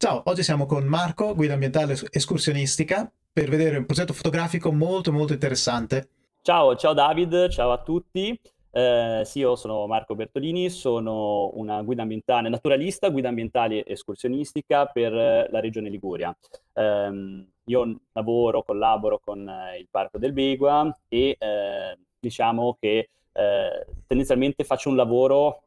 Ciao, oggi siamo con Marco, guida ambientale escursionistica, per vedere un progetto fotografico molto molto interessante. Ciao, ciao David, ciao a tutti. Eh, sì, io sono Marco Bertolini, sono una guida ambientale, naturalista, guida ambientale escursionistica per eh, la regione Liguria. Eh, io lavoro, collaboro con eh, il Parco del Begua e eh, diciamo che eh, tendenzialmente faccio un lavoro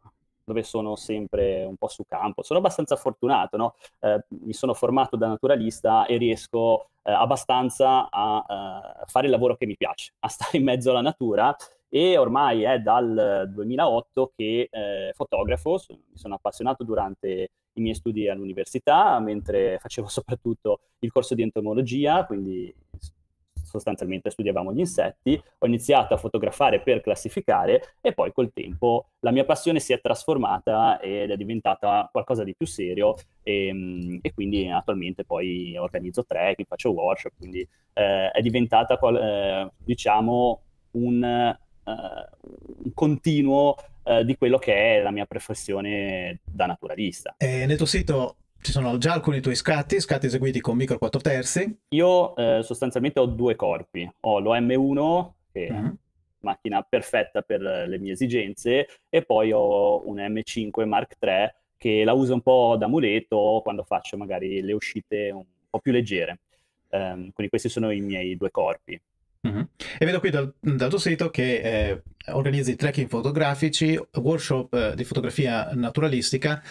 dove sono sempre un po' su campo. Sono abbastanza fortunato, no? eh, mi sono formato da naturalista e riesco eh, abbastanza a eh, fare il lavoro che mi piace, a stare in mezzo alla natura e ormai è dal 2008 che eh, fotografo, mi sono appassionato durante i miei studi all'università, mentre facevo soprattutto il corso di entomologia, quindi sostanzialmente studiavamo gli insetti, ho iniziato a fotografare per classificare e poi col tempo la mia passione si è trasformata ed è diventata qualcosa di più serio e, mm, e quindi attualmente poi organizzo trekking, faccio workshop, quindi eh, è diventata eh, diciamo un, eh, un continuo eh, di quello che è la mia professione da naturalista. Eh, nel tuo sito ci sono già alcuni tuoi scatti, scatti eseguiti con micro 4 terzi. Io eh, sostanzialmente ho due corpi, ho l'OM1 che è uh-huh. macchina perfetta per le mie esigenze e poi ho un M5 Mark III che la uso un po' da muletto quando faccio magari le uscite un po' più leggere. Um, quindi questi sono i miei due corpi. Uh-huh. E vedo qui dal, dal tuo sito che eh, organizzi trekking fotografici, workshop eh, di fotografia naturalistica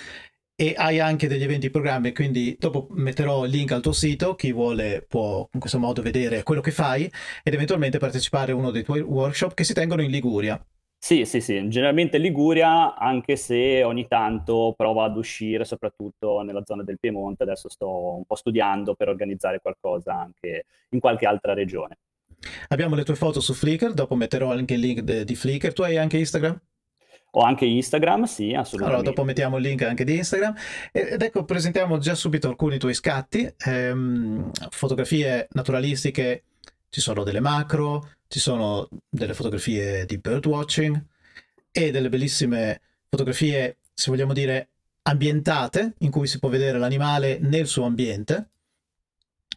e hai anche degli eventi in programma quindi dopo metterò il link al tuo sito chi vuole può in questo modo vedere quello che fai ed eventualmente partecipare a uno dei tuoi workshop che si tengono in Liguria sì, sì, sì, generalmente Liguria, anche se ogni tanto provo ad uscire, soprattutto nella zona del Piemonte, adesso sto un po' studiando per organizzare qualcosa anche in qualche altra regione. Abbiamo le tue foto su Flickr, dopo metterò anche il link de- di Flickr, tu hai anche Instagram? o anche Instagram, sì, assolutamente. Allora, dopo mettiamo il link anche di Instagram. Ed ecco, presentiamo già subito alcuni tuoi scatti. Ehm, fotografie naturalistiche, ci sono delle macro, ci sono delle fotografie di birdwatching e delle bellissime fotografie, se vogliamo dire, ambientate, in cui si può vedere l'animale nel suo ambiente,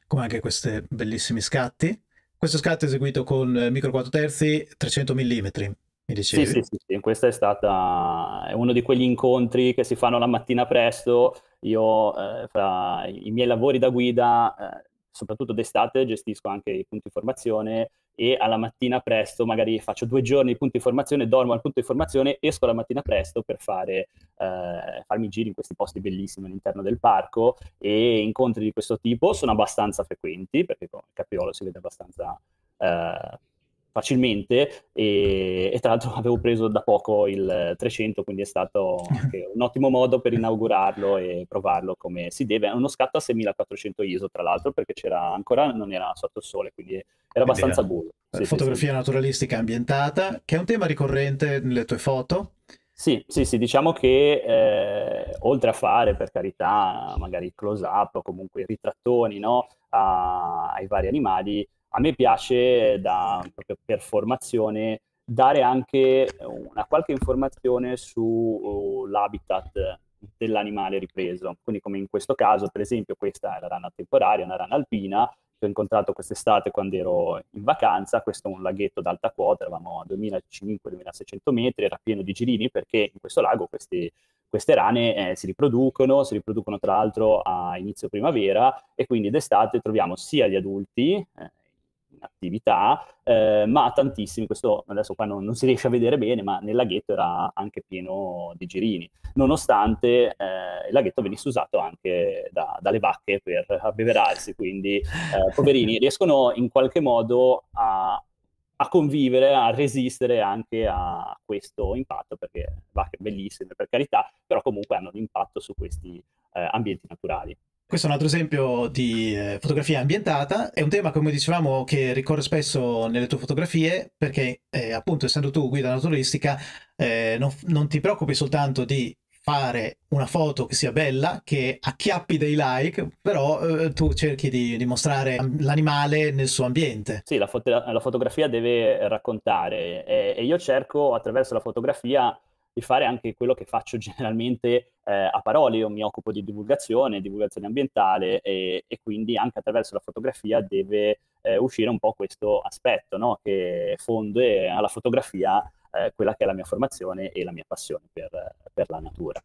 come anche questi bellissimi scatti. Questo scatto è eseguito con micro 4 terzi 300 mm, sì, sì, sì, sì, questa è stata uno di quegli incontri che si fanno la mattina presto. Io, eh, fra i miei lavori da guida, eh, soprattutto d'estate, gestisco anche i punti formazione e alla mattina presto magari faccio due giorni di punto di formazione, dormo al punto di formazione, esco la mattina presto per fare, eh, farmi giri in questi posti bellissimi all'interno del parco e incontri di questo tipo sono abbastanza frequenti perché con il capriolo si vede abbastanza eh, facilmente e, e, tra l'altro avevo preso da poco il 300 quindi è stato un ottimo modo per inaugurarlo e provarlo come si deve uno scatto a 6400 ISO tra l'altro perché c'era ancora non era sotto il sole quindi era abbastanza buio sì, fotografia sì, naturalistica ambientata che è un tema ricorrente nelle tue foto sì, sì, sì, diciamo che eh, oltre a fare per carità magari close up o comunque ritrattoni no, a, ai vari animali, a me piace da, proprio per formazione dare anche una qualche informazione sull'habitat uh, dell'animale ripreso. Quindi come in questo caso, per esempio, questa è la rana temporaria, una rana alpina, che ho incontrato quest'estate quando ero in vacanza, questo è un laghetto d'alta quota, eravamo a 2500-2600 metri, era pieno di girini perché in questo lago questi, queste rane eh, si riproducono, si riproducono tra l'altro a inizio primavera e quindi d'estate troviamo sia gli adulti, eh, attività, eh, ma tantissimi, questo adesso qua non, non, si riesce a vedere bene, ma nel laghetto era anche pieno di girini, nonostante eh, il laghetto venisse usato anche da, dalle vacche per abbeverarsi, quindi eh, poverini riescono in qualche modo a, a convivere, a resistere anche a questo impatto, perché vacche bellissime per carità, però comunque hanno un impatto su questi eh, ambienti naturali. Questo è un altro esempio di eh, fotografia ambientata, è un tema come dicevamo che ricorre spesso nelle tue fotografie perché eh, appunto essendo tu guida naturistica eh, non, non ti preoccupi soltanto di fare una foto che sia bella, che acchiappi dei like, però eh, tu cerchi di, di mostrare l'animale nel suo ambiente. Sì, la, fot la fotografia deve raccontare eh, e io cerco attraverso la fotografia di fare anche quello che faccio generalmente eh, a parole. Io mi occupo di divulgazione, divulgazione ambientale e, e quindi anche attraverso la fotografia deve eh, uscire un po' questo aspetto no? che fonde alla fotografia eh, quella che è la mia formazione e la mia passione per, per la natura.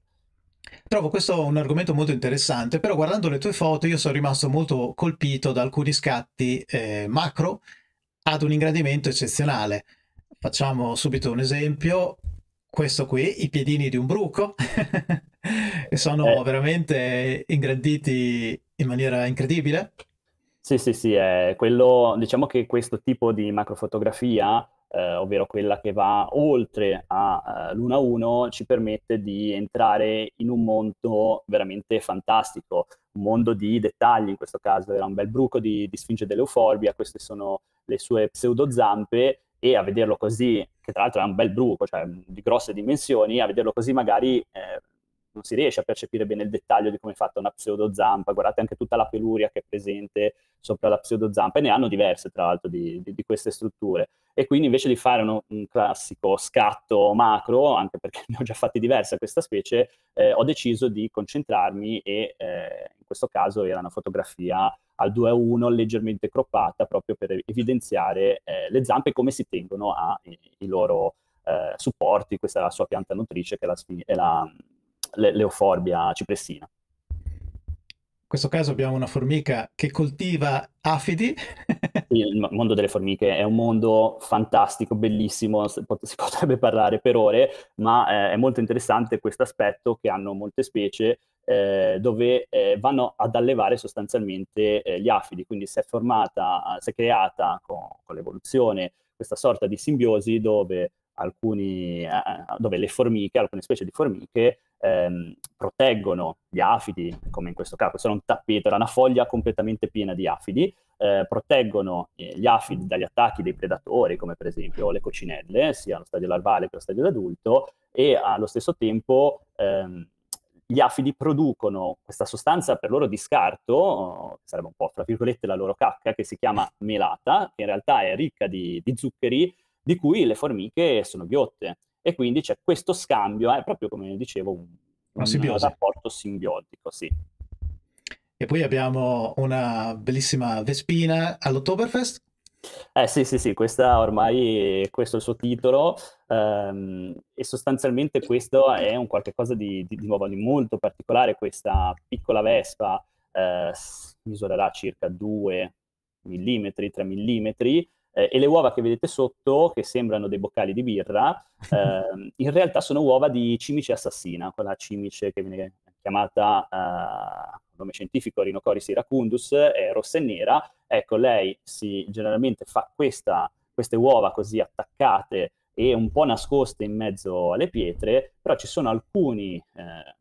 Trovo questo un argomento molto interessante, però guardando le tue foto io sono rimasto molto colpito da alcuni scatti eh, macro ad un ingrandimento eccezionale. Facciamo subito un esempio, questo qui, i piedini di un bruco, che sono eh. veramente ingranditi in maniera incredibile. Sì, sì, sì, è quello, diciamo che questo tipo di macrofotografia, eh, ovvero quella che va oltre all'1-1, eh, ci permette di entrare in un mondo veramente fantastico, un mondo di dettagli, in questo caso era un bel bruco di, di Sfinge dell'Euforbia, queste sono le sue pseudo zampe e a vederlo così che tra l'altro è un bel bruco, cioè di grosse dimensioni, a vederlo così magari eh, non si riesce a percepire bene il dettaglio di come è fatta una pseudozampa, guardate anche tutta la peluria che è presente sopra la pseudozampa, e ne hanno diverse tra l'altro di, di, di queste strutture. E quindi invece di fare uno, un classico scatto macro, anche perché ne ho già fatti diversi a questa specie, eh, ho deciso di concentrarmi e eh, in questo caso era una fotografia al 2-1 leggermente croppata proprio per evidenziare eh, le zampe come si tengono ai eh, loro eh, supporti, questa è la sua pianta nutrice che è la, è la l'euforbia cipressina. In questo caso abbiamo una formica che coltiva afidi. Il mondo delle formiche è un mondo fantastico, bellissimo, si potrebbe parlare per ore, ma eh, è molto interessante questo aspetto che hanno molte specie eh, dove eh, vanno ad allevare sostanzialmente eh, gli afidi, quindi si è formata, si è creata con, con l'evoluzione questa sorta di simbiosi dove alcuni, eh, eh, dove le formiche, alcune specie di formiche, ehm, proteggono gli afidi, come in questo caso, questo era un tappeto, era una foglia completamente piena di afidi, eh, proteggono eh, gli afidi dagli attacchi dei predatori, come per esempio le coccinelle, sia allo stadio larvale che allo stadio adulto, e allo stesso tempo ehm, gli afidi producono questa sostanza per loro di scarto, che eh, sarebbe un po' tra virgolette la loro cacca, che si chiama melata, che in realtà è ricca di, di zuccheri di cui le formiche sono ghiotte. E quindi c'è questo scambio, è eh, proprio come dicevo, un, un rapporto simbiotico, sì. E poi abbiamo una bellissima Vespina all'Ottoberfest. Eh sì, sì, sì, questa ormai, questo è il suo titolo ehm, e sostanzialmente questo è un qualcosa di, di, di nuovo, di molto particolare, questa piccola Vespa eh, misurerà circa 2 mm, 3 mm, eh, e le uova che vedete sotto, che sembrano dei boccali di birra, eh, in realtà sono uova di cimice assassina, quella cimice che viene chiamata eh, nome scientifico Rhinocoris iracundus, è rossa e nera. Ecco, lei si generalmente fa questa, queste uova così attaccate e un po' nascoste in mezzo alle pietre, però ci sono alcuni, eh,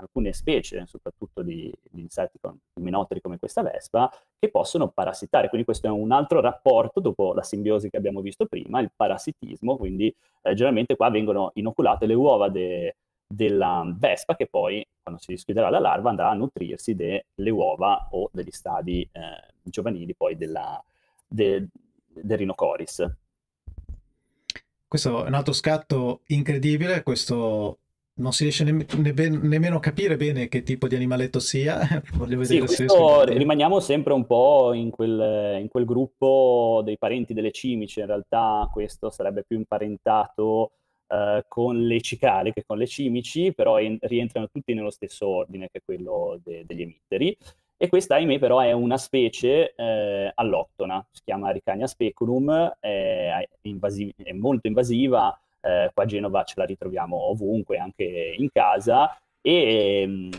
alcune specie, soprattutto di, di insetti con minotteri come questa vespa, che possono parassitare. Quindi questo è un altro rapporto, dopo la simbiosi che abbiamo visto prima, il parassitismo, quindi eh, generalmente qua vengono inoculate le uova de, della vespa che poi, quando si dischiuderà la larva, andrà a nutrirsi delle uova o degli stadi eh, giovanili poi della, de, del rinocoris. Questo è un altro scatto incredibile, questo non si riesce nemmeno a capire bene che tipo di animaletto sia. Voglio vedere sì, se rimaniamo sempre un po' in quel, in quel, gruppo dei parenti delle cimici. In realtà questo sarebbe più imparentato eh, con le cicale che con le cimici, però in- rientrano tutti nello stesso ordine che quello de- degli emitteri. E questa, ahimè, però è una specie eh, all'ottona, si chiama Ricania speculum, è, invasi- è molto invasiva eh, qua a Genova ce la ritroviamo ovunque, anche in casa. E mm,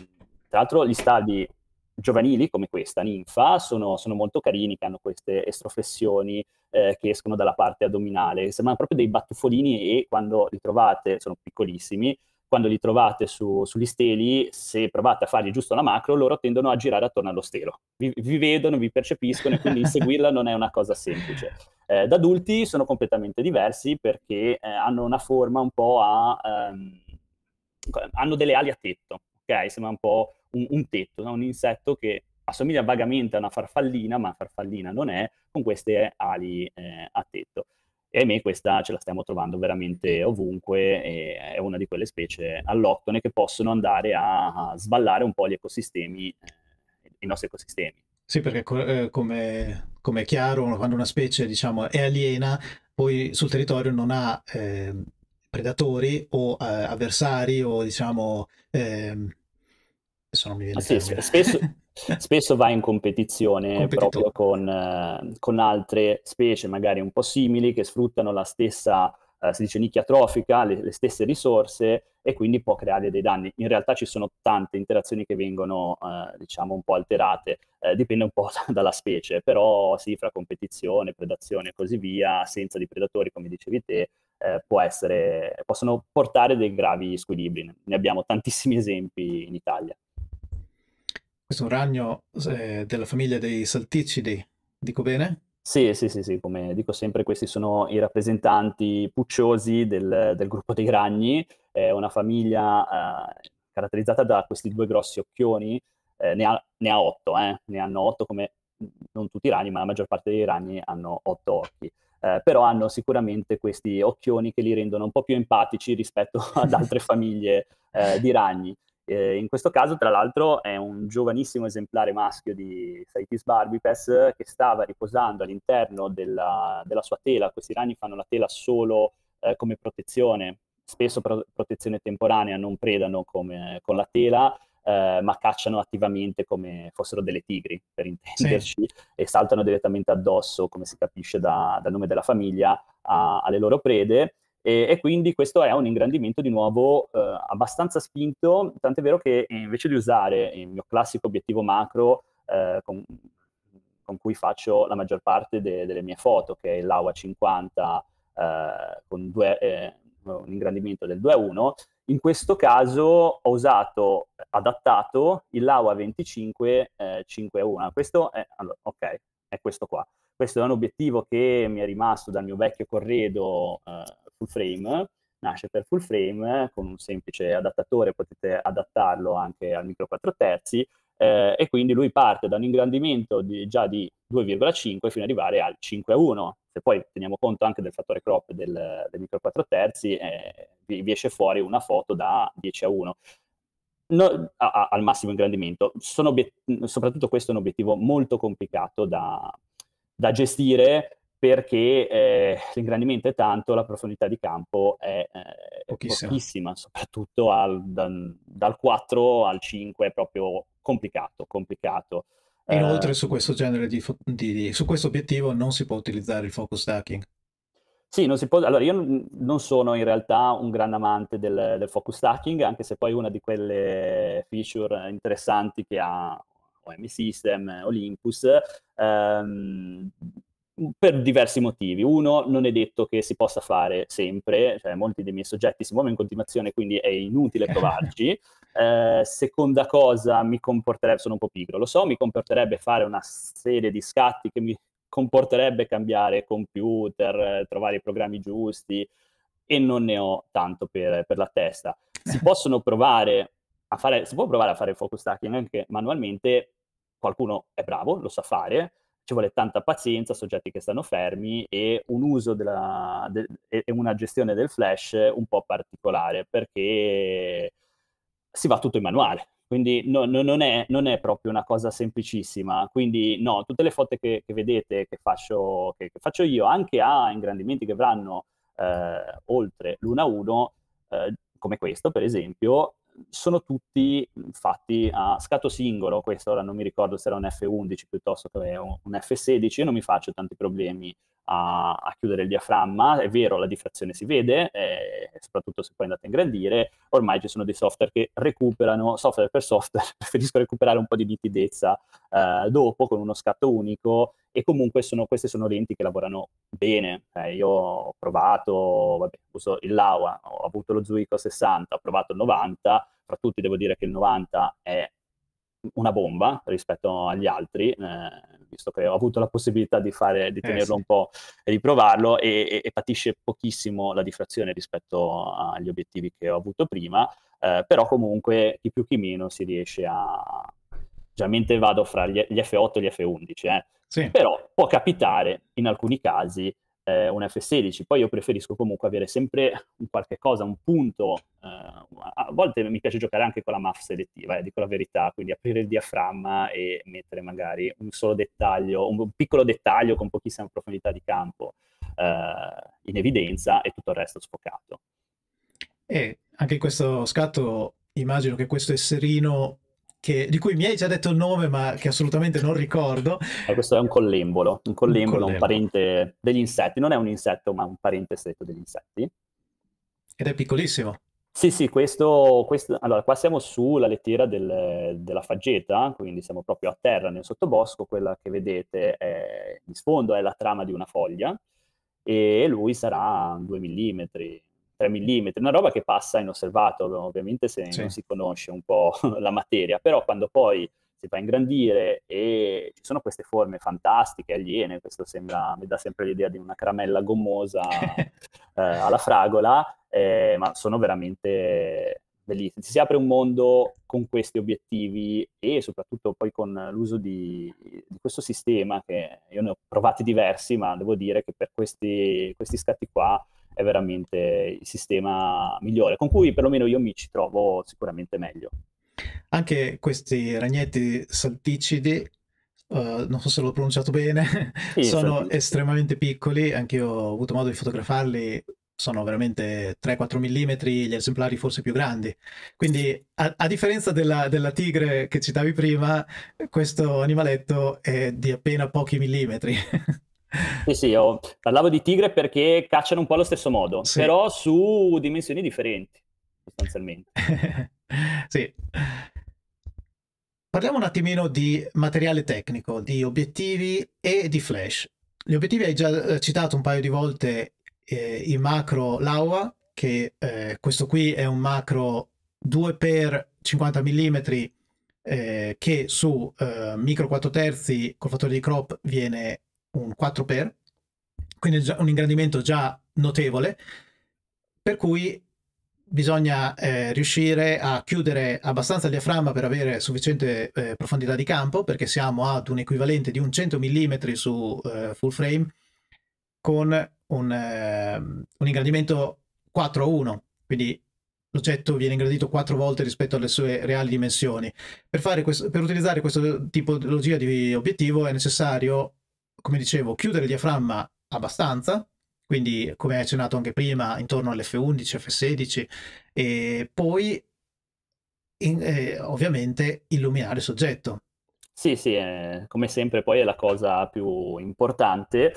tra l'altro gli stadi giovanili come questa, ninfa, sono, sono molto carini, che hanno queste estroflessioni eh, che escono dalla parte addominale, sembrano proprio dei battufolini e quando li trovate, sono piccolissimi, quando li trovate su, sugli steli, se provate a fargli giusto la macro, loro tendono a girare attorno allo stelo. Vi, vi vedono, vi percepiscono e quindi seguirla non è una cosa semplice. Eh, da adulti sono completamente diversi perché eh, hanno una forma un po' a... Ehm, hanno delle ali a tetto, ok? Sembra un po' un, un tetto, no? un insetto che assomiglia vagamente a una farfallina, ma farfallina non è, con queste ali eh, a tetto. E me questa ce la stiamo trovando veramente ovunque, è una di quelle specie alloctone che possono andare a, a sballare un po' gli ecosistemi, eh, i nostri ecosistemi. Sì, perché eh, come, come, è chiaro, quando una specie diciamo, è aliena, poi sul territorio non ha eh, predatori o eh, avversari o diciamo, ehm, Adesso non mi viene ah, sì, spesso, spesso, va in competizione proprio con, con, altre specie magari un po' simili che sfruttano la stessa, eh, si dice, nicchia trofica, le, le, stesse risorse e quindi può creare dei danni. In realtà ci sono tante interazioni che vengono, eh, diciamo, un po' alterate, eh, dipende un po' dalla specie, però sì, fra competizione, predazione e così via, senza di predatori, come dicevi te, eh, essere, possono portare dei gravi squilibri. Ne abbiamo tantissimi esempi in Italia. Questo è un ragno eh, della famiglia dei salticidi, dico bene? Sì, sì, sì, sì, come dico sempre, questi sono i rappresentanti pucciosi del, del gruppo dei ragni, è una famiglia eh, caratterizzata da questi due grossi occhioni, eh, ne, ha, ne, ha, otto, eh, ne hanno otto come non tutti i ragni, ma la maggior parte dei ragni hanno otto occhi. Eh, però hanno sicuramente questi occhioni che li rendono un po' più empatici rispetto ad altre famiglie eh, di ragni. Eh, in questo caso, tra l'altro, è un giovanissimo esemplare maschio di Saitis barbipes che stava riposando all'interno della, della sua tela. Questi ragni fanno la tela solo eh, come protezione, spesso pro- protezione temporanea, non predano come, con la tela. Eh, ma cacciano attivamente come fossero delle tigri, per intenderci, sì. e saltano direttamente addosso, come si capisce da, dal nome della famiglia, a, alle loro prede. E, e, quindi questo è un ingrandimento di nuovo eh, abbastanza spinto, tant'è vero che invece di usare il mio classico obiettivo macro eh, con, con, cui faccio la maggior parte de, delle mie foto, che è l'AWA 50 eh, con due, eh, un ingrandimento del 2.1, in questo caso ho usato, adattato il LAWA 25 5.1. Questo è, allora, ok, è questo qua questo è un obiettivo che mi è rimasto dal mio vecchio corredo eh, full frame, nasce per full frame, con un semplice adattatore potete adattarlo anche al micro 4 terzi, eh, mhm. e quindi lui parte da un ingrandimento di, già di 2,5 fino ad arrivare al 5 a 1. Se poi teniamo conto anche del fattore crop del, del micro 4 terzi, eh, vi, vi esce fuori una foto da 10 a 1. No, a, a, al massimo ingrandimento. Sono obiet- soprattutto questo è un obiettivo molto complicato da, da gestire perché eh, l'ingrandimento è tanto, la profondità di campo è, eh, pochissima. pochissima. soprattutto al, dal, dal, 4 al 5 è proprio complicato, complicato. Eh, inoltre su questo genere di, di, su questo obiettivo non si può utilizzare il focus stacking. Sì, non si può, allora io non sono in realtà un gran amante del, del focus stacking, anche se poi una di quelle feature interessanti che ha OM System, Olympus, ehm, per diversi motivi. Uno, non è detto che si possa fare sempre, cioè molti dei miei soggetti si muovono in continuazione, quindi è inutile provarci. Eh, seconda cosa, mi comporterebbe, sono un po' pigro, lo so, mi comporterebbe fare una serie di scatti che mi comporterebbe cambiare computer, trovare i programmi giusti e non ne ho tanto per, per la testa. Si possono provare a fare, si può provare a fare focus stacking anche manualmente, qualcuno è bravo, lo sa fare, ci vuole tanta pazienza, soggetti che stanno fermi e un uso della, de, e una gestione del flash un po' particolare perché si va tutto in manuale. Quindi no, no, non, è, non, è, proprio una cosa semplicissima. Quindi no, tutte le foto che, che vedete che faccio, che, che faccio, io, anche a ingrandimenti che avranno eh, oltre l'1-1, eh, come questo per esempio, sono tutti mm, fatti a scatto singolo, questo ora non mi ricordo se era un F11 piuttosto che un, F16, io non mi faccio tanti problemi a, a, chiudere il diaframma, è vero la diffrazione si vede, eh, soprattutto se poi andate a ingrandire, ormai ci sono dei software che recuperano, software per software, preferisco recuperare un po' di nitidezza eh, dopo con uno scatto unico e comunque sono, queste sono lenti che lavorano bene, eh, io ho provato, vabbè, uso il LAWA, ho avuto lo Zuico 60, ho provato il 90, fra tutti devo dire che il 90 è una bomba rispetto agli altri, eh, visto che ho avuto la possibilità di, fare, di eh, tenerlo eh sì. un po' e di provarlo e, e, e, patisce pochissimo la diffrazione rispetto agli obiettivi che ho avuto prima, eh, però comunque chi più chi meno si riesce a... Generalmente vado fra gli, gli F8 e gli F11, eh. sì. però può capitare in alcuni casi eh, un F16. Poi io preferisco comunque avere sempre un qualche cosa, un punto. Eh, a volte mi piace giocare anche con la MAF selettiva, eh, dico la verità, quindi aprire il diaframma e mettere magari un solo dettaglio, un piccolo dettaglio con pochissima profondità di campo eh, in evidenza e tutto il resto sfocato. E anche in questo scatto immagino che questo esserino che, di cui mi hai già detto il nome, ma che assolutamente non ricordo. Eh, questo è un collembolo, un collembolo, un, un parente degli insetti. Non è un insetto, ma un parente stretto degli insetti. Ed è piccolissimo. Sì, sì, questo, questo... Allora, qua siamo sulla lettiera del, della faggeta, quindi siamo proprio a terra nel sottobosco. Quella che vedete è, di sfondo è la trama di una foglia e lui sarà 2 mm, 3 mm, una roba che passa inosservato, ovviamente se sì. non si conosce un po' la materia, però quando poi si fa ingrandire e ci sono queste forme fantastiche, aliene, questo sembra, mi dà sempre l'idea di una caramella gommosa eh, alla fragola, eh, ma sono veramente bellissime. Si apre un mondo con questi obiettivi e soprattutto poi con l'uso di, di questo sistema che io ne ho provati diversi, ma devo dire che per questi, questi scatti qua è veramente il sistema migliore, con cui perlomeno io mi ci trovo sicuramente meglio. Anche questi ragnetti salticidi, uh, non so se l'ho pronunciato bene, sì, sono salticidi. estremamente piccoli, anche io ho avuto modo di fotografarli, sono veramente 3-4 mm, gli esemplari forse più grandi. Quindi a, a differenza della, della, tigre che citavi prima, questo animaletto è di appena pochi millimetri. Sì, sì, io parlavo di tigre perché cacciano un po' allo stesso modo, sì. però su dimensioni differenti, sostanzialmente. sì. Parliamo un attimino di materiale tecnico, di obiettivi e di flash. Gli obiettivi hai già eh, citato un paio di volte eh, il macro LAWA, che eh, questo qui è un macro 2x50 mm eh, che su eh, micro 4 terzi col fattore di crop viene un 4x, quindi un ingrandimento già notevole, per cui bisogna eh, riuscire a chiudere abbastanza il diaframma per avere sufficiente eh, profondità di campo, perché siamo ad un equivalente di un 100 mm su eh, full frame con un, ehm, un ingrandimento 4 a 1, quindi l'oggetto viene ingrandito 4 volte rispetto alle sue reali dimensioni. Per, questo, per utilizzare questa tipologia di obiettivo è necessario come dicevo, chiudere il diaframma abbastanza, quindi come hai accennato anche prima, intorno all'F11, F16, e poi in, eh, ovviamente illuminare il soggetto. Sì, sì, eh, come sempre poi è la cosa più importante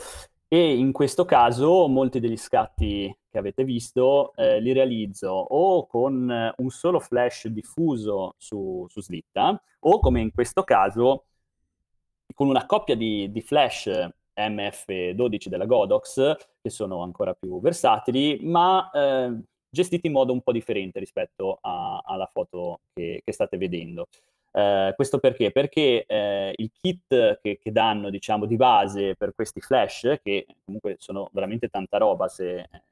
e in questo caso molti degli scatti che avete visto eh, li realizzo o con un solo flash diffuso su, su slitta o come in questo caso con una coppia di, di flash eh, MF12 della Godox, che sono ancora più versatili, ma eh, gestiti in modo un po' differente rispetto a, alla foto che, che state vedendo. Eh, questo perché? Perché eh, il kit che, che, danno diciamo, di base per questi flash, che comunque sono veramente tanta roba se, eh,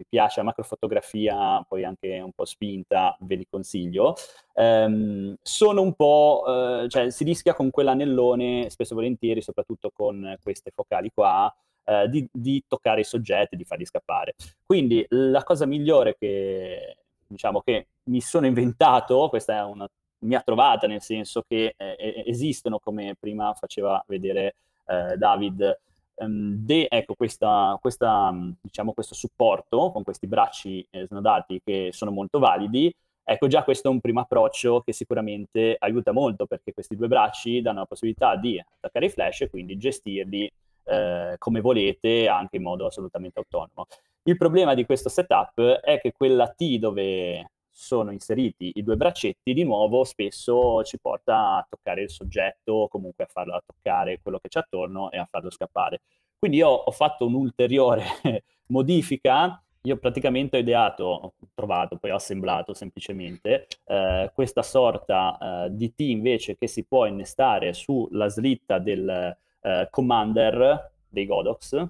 vi piace la macrofotografia, poi anche un po' spinta, ve li consiglio. Ehm, sono un po', eh, cioè si rischia con quell'anellone, spesso e volentieri, soprattutto con queste focali qua, eh, di, di, toccare i soggetti, di farli scappare. Quindi la cosa migliore che, diciamo, che mi sono inventato, questa è una mia trovata, nel senso che eh, esistono, come prima faceva vedere eh, David, Ehm, de, ecco, questa, questa, mm, diciamo, questo supporto con questi bracci eh, snodati che sono molto validi, ecco già questo è un primo approccio che sicuramente aiuta molto perché questi due bracci danno la possibilità di attaccare i flash e quindi gestirli eh, come volete anche in modo assolutamente autonomo. Il problema di questo setup è che quella T dove sono inseriti i due braccetti, di nuovo spesso ci porta a toccare il soggetto, comunque a farlo a toccare quello che c'è attorno e a farlo scappare. Quindi io ho fatto un'ulteriore modifica, io praticamente ho ideato, ho trovato, poi ho assemblato semplicemente, eh, questa sorta eh, di T invece che si può innestare sulla slitta del eh, commander dei Godox,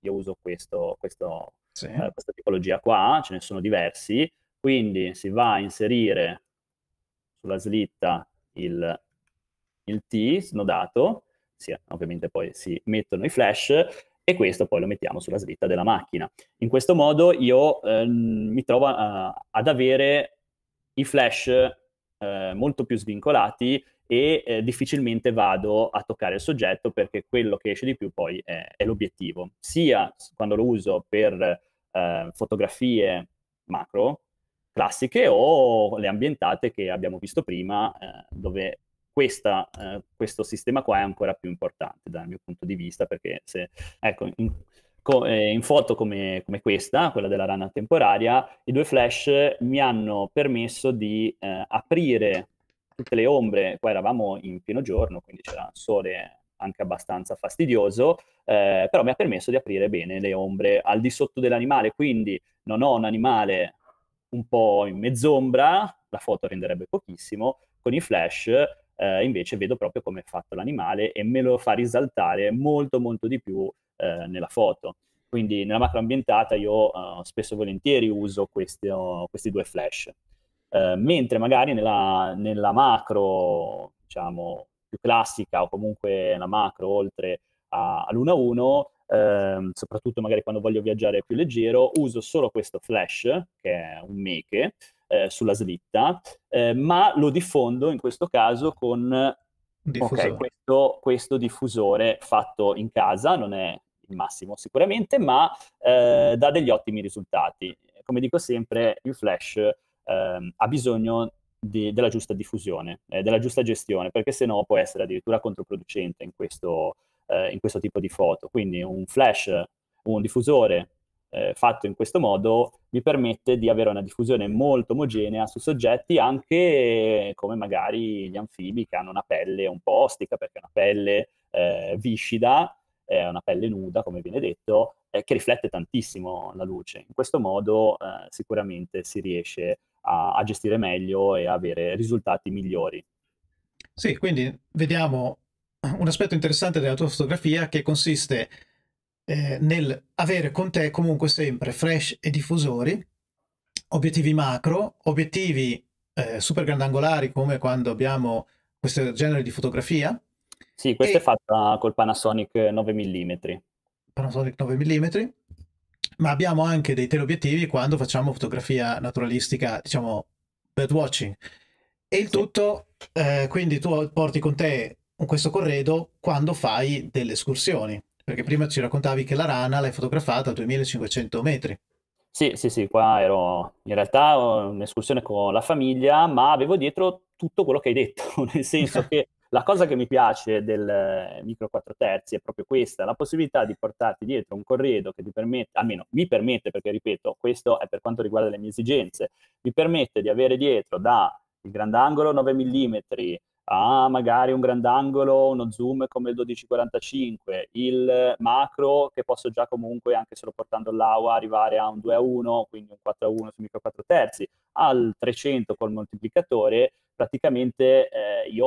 io uso questo, questo, sì. Eh, questa tipologia qua, ce ne sono diversi, quindi si va a inserire sulla slitta il, il T snodato, sì, ovviamente poi si mettono i flash e questo poi lo mettiamo sulla slitta della macchina. In questo modo io eh, mi trovo a, ad avere i flash eh, molto più svincolati e eh, difficilmente vado a toccare il soggetto perché quello che esce di più poi è, è l'obiettivo, sia quando lo uso per eh, fotografie macro, classiche o le ambientate che abbiamo visto prima, eh, dove questa, eh, questo sistema qua è ancora più importante dal mio punto di vista, perché se, ecco, in, co- eh, in foto come, come, questa, quella della rana temporaria, i due flash mi hanno permesso di eh, aprire tutte le ombre, qua eravamo in pieno giorno, quindi c'era sole anche abbastanza fastidioso, eh, però mi ha permesso di aprire bene le ombre al di sotto dell'animale, quindi non ho un animale un po' in mezz'ombra, la foto renderebbe pochissimo, con i flash eh, invece vedo proprio come è fatto l'animale e me lo fa risaltare molto molto di più eh, nella foto. Quindi nella macro ambientata io eh, spesso e volentieri uso questi, oh, questi due flash, eh, mentre magari nella, nella, macro, diciamo, più classica o comunque la macro oltre all'1-1 ehm, soprattutto magari quando voglio viaggiare più leggero, uso solo questo flash, che è un meke, eh, sulla slitta, eh, ma lo diffondo in questo caso con okay, questo, questo, diffusore fatto in casa, non è il massimo sicuramente, ma eh, dà degli ottimi risultati. Come dico sempre, il flash ehm, ha bisogno di, della giusta diffusione, eh, della giusta gestione, perché se no può essere addirittura controproducente in questo, eh, in questo tipo di foto. Quindi un flash, un diffusore eh, fatto in questo modo mi permette di avere una diffusione molto omogenea su soggetti anche come magari gli anfibi che hanno una pelle un po' ostica perché è una pelle eh, viscida, è eh, una pelle nuda come viene detto, eh, che riflette tantissimo la luce. In questo modo eh, sicuramente si riesce a, a gestire meglio e avere risultati migliori. Sì, quindi vediamo un aspetto interessante della tua fotografia che consiste eh, nel avere con te comunque sempre flash e diffusori, obiettivi macro, obiettivi eh, super grandangolari come quando abbiamo questo genere di fotografia. Sì, questa e... è fatta col Panasonic 9 mm. Panasonic 9 mm, ma abbiamo anche dei teleobiettivi quando facciamo fotografia naturalistica, diciamo birdwatching. E il sì. tutto, eh, quindi tu porti con te con questo corredo quando fai delle escursioni, perché prima ci raccontavi che la rana l'hai fotografata a 2500 metri. Sì, sì, sì, qua ero in realtà un'escursione con la famiglia, ma avevo dietro tutto quello che hai detto, nel senso che la cosa che mi piace del micro 4 terzi è proprio questa, la possibilità di portarti dietro un corredo che ti permette, almeno mi permette, perché ripeto, questo è per quanto riguarda le mie esigenze, mi permette di avere dietro da il grandangolo 9 mm, a ah, magari un grandangolo, uno zoom come il 1245, il macro che posso già comunque, anche solo portando l'AUA, arrivare a un 2 a 1, quindi un 4 a 1 su micro 4 terzi, al 300 col moltiplicatore, praticamente eh, io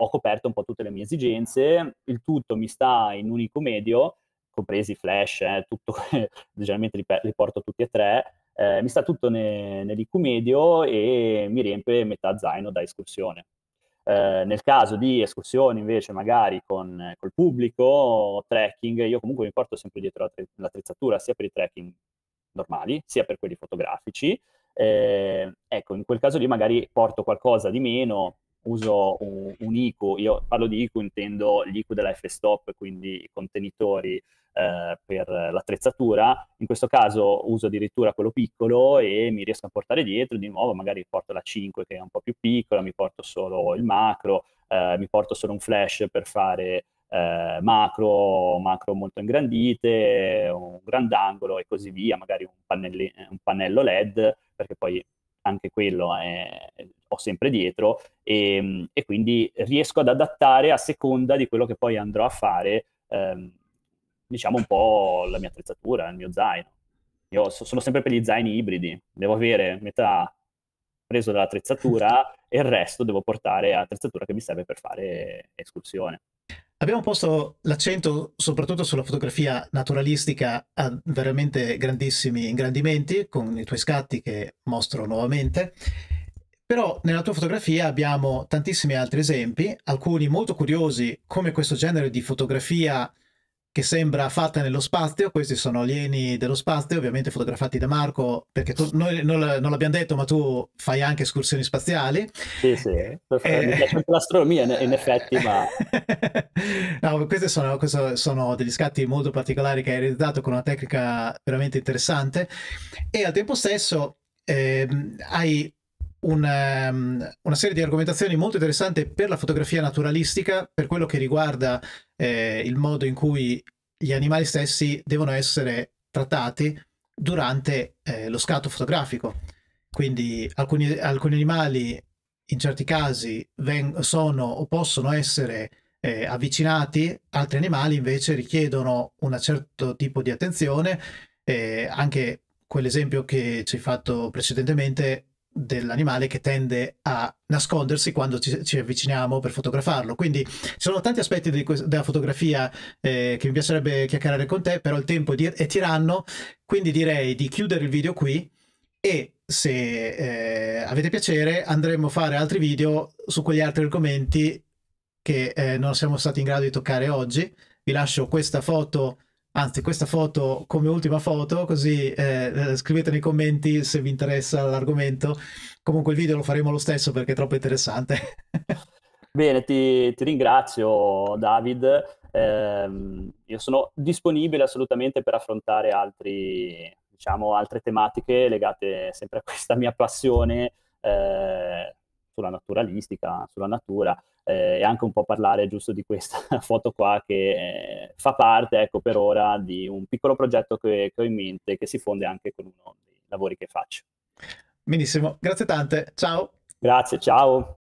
ho coperto un po' tutte le mie esigenze, il tutto mi sta in un unico medio, compresi flash, eh, tutto, generalmente li, li, porto tutti e tre, eh, mi sta tutto ne, nell'IQ medio e mi riempie metà zaino da escursione. Eh, nel caso di escursioni invece magari con, eh, col pubblico o trekking, io comunque mi porto sempre dietro l'attrezzatura sia per i trekking normali sia per quelli fotografici. Eh, ecco, in quel caso lì magari porto qualcosa di meno uso un, un IQ, io parlo di IQ intendo l'IQ della F-stop, quindi i contenitori eh, per l'attrezzatura, in questo caso uso addirittura quello piccolo e mi riesco a portare dietro di nuovo, magari porto la 5 che è un po' più piccola, mi porto solo il macro, eh, mi porto solo un flash per fare eh, macro, macro molto ingrandite, un grandangolo e così via, magari un, pannelli, un pannello LED, perché poi anche quello è, eh, ho sempre dietro e, ehm, e, quindi riesco ad adattare a seconda di quello che poi andrò a fare, ehm, diciamo un po' la mia attrezzatura, il mio zaino. Io so, sono sempre per gli zaini ibridi, devo avere metà preso dall'attrezzatura e il resto devo portare attrezzatura che mi serve per fare escursione. Abbiamo posto l'accento soprattutto sulla fotografia naturalistica a veramente grandissimi ingrandimenti, con i tuoi scatti che mostro nuovamente, però nella tua fotografia abbiamo tantissimi altri esempi, alcuni molto curiosi, come questo genere di fotografia che sembra fatta nello spazio, questi sono alieni dello spazio, ovviamente fotografati da Marco, perché tu, noi non, l'abbiamo detto, ma tu fai anche escursioni spaziali. Sì, sì, eh, mi piace l'astronomia in, in effetti, ma... no, questi sono, questi sono degli scatti molto particolari che hai realizzato con una tecnica veramente interessante e al tempo stesso eh, hai una, ehm, una, serie di argomentazioni molto interessanti per la fotografia naturalistica, per quello che riguarda eh, il modo in cui gli animali stessi devono essere trattati durante eh, lo scatto fotografico. Quindi alcuni, alcuni animali in certi casi sono o possono essere eh, avvicinati, altri animali invece richiedono un certo tipo di attenzione, eh, anche quell'esempio che ci hai fatto precedentemente dell'animale che tende a nascondersi quando ci, ci, avviciniamo per fotografarlo. Quindi ci sono tanti aspetti di, della fotografia eh, che mi piacerebbe chiacchierare con te, però il tempo di, è tiranno, quindi direi di chiudere il video qui e se eh, avete piacere andremo a fare altri video su quegli altri argomenti che eh, non siamo stati in grado di toccare oggi. Vi lascio questa foto anzi questa foto come ultima foto così eh, eh, scrivete nei commenti se vi interessa l'argomento comunque il video lo faremo lo stesso perché è troppo interessante bene ti, ti ringrazio David eh, io sono disponibile assolutamente per affrontare altri, diciamo, altre tematiche legate sempre a questa mia passione eh, sulla naturalistica, sulla natura eh, e anche un po' parlare giusto di questa foto qua che eh, fa parte, ecco, per ora di un piccolo progetto che, che ho in mente che si fonde anche con uno dei lavori che faccio. Benissimo, grazie tante, ciao. Grazie, ciao.